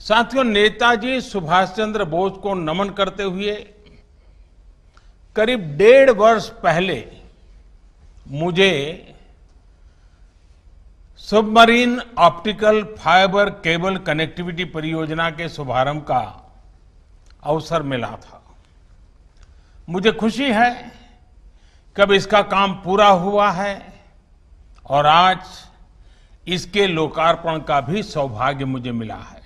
साथियों नेताजी सुभाष चंद्र बोस को नमन करते हुए करीब डेढ़ वर्ष पहले मुझे submarine optical fibre cable connectivity परियोजना के शुभारंभ का अवसर मिला था मुझे खुशी है कब इसका काम पूरा हुआ है और आज इसके लोकार्पण का भी सौभाग्य मुझे मिला है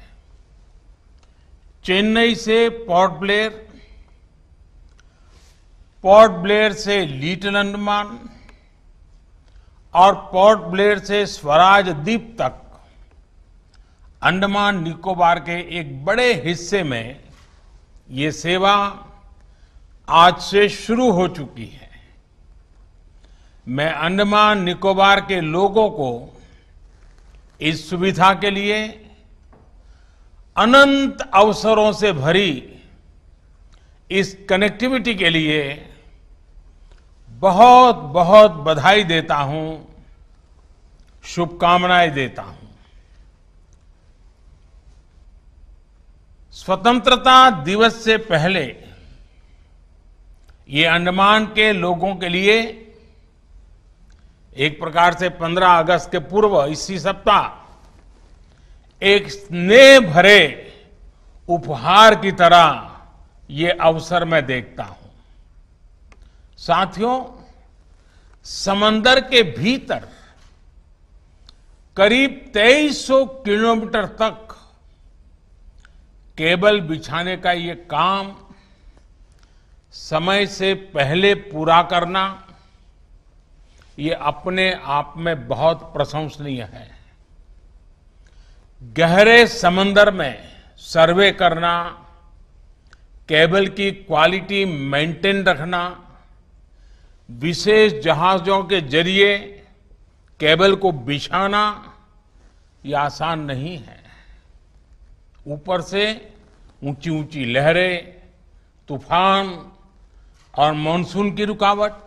चेन्नई से पोर्ट ब्लेयर पोर्ट ब्लेयर से लिटिल अंडमान और पोर्ट ब्लेयर से स्वराज द्वीप तक अंडमान निकोबार के एक बड़े हिस्से में ये सेवा आज से शुरू हो चुकी है मैं अंडमान निकोबार के लोगों को इस सुविधा के लिए अनंत अवसरों से भरी इस कनेक्टिविटी के लिए बहुत बहुत बधाई देता हूं शुभकामनाएं देता हूं स्वतंत्रता दिवस से पहले ये अंडमान के लोगों के लिए एक प्रकार से 15 अगस्त के पूर्व इसी सप्ताह एक स्नेह भरे उपहार की तरह ये अवसर मैं देखता हूं साथियों समंदर के भीतर करीब 2300 किलोमीटर तक केबल बिछाने का ये काम समय से पहले पूरा करना ये अपने आप में बहुत प्रशंसनीय है गहरे समंदर में सर्वे करना केबल की क्वालिटी मेंटेन रखना विशेष जहाजों के जरिए केबल को बिछाना ये आसान नहीं है ऊपर से ऊंची ऊंची लहरें तूफान और मानसून की रुकावट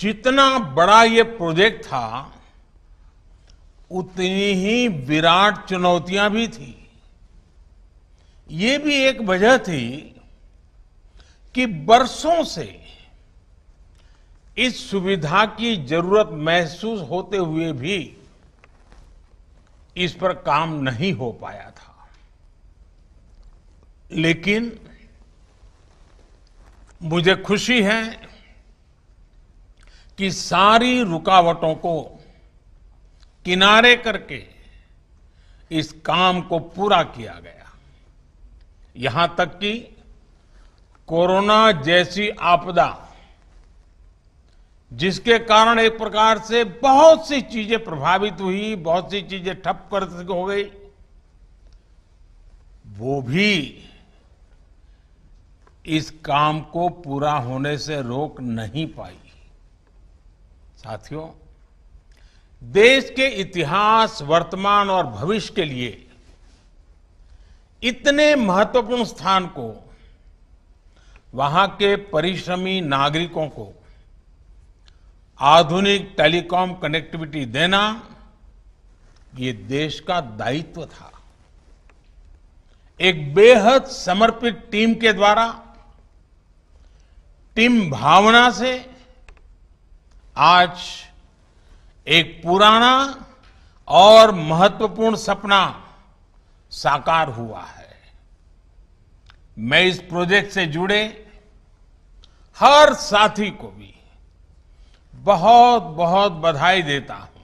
जितना बड़ा ये प्रोजेक्ट था उतनी ही विराट चुनौतियां भी थी ये भी एक वजह थी कि बरसों से इस सुविधा की जरूरत महसूस होते हुए भी इस पर काम नहीं हो पाया था लेकिन मुझे खुशी है कि सारी रुकावटों को किनारे करके इस काम को पूरा किया गया यहां तक कि कोरोना जैसी आपदा जिसके कारण एक प्रकार से बहुत सी चीजें प्रभावित हुई बहुत सी चीजें ठप कर हो गई वो भी इस काम को पूरा होने से रोक नहीं पाई साथियों देश के इतिहास वर्तमान और भविष्य के लिए इतने महत्वपूर्ण स्थान को वहां के परिश्रमी नागरिकों को आधुनिक टेलीकॉम कनेक्टिविटी देना ये देश का दायित्व था एक बेहद समर्पित टीम के द्वारा टीम भावना से आज एक पुराना और महत्वपूर्ण सपना साकार हुआ है मैं इस प्रोजेक्ट से जुड़े हर साथी को भी बहुत बहुत बधाई देता हूं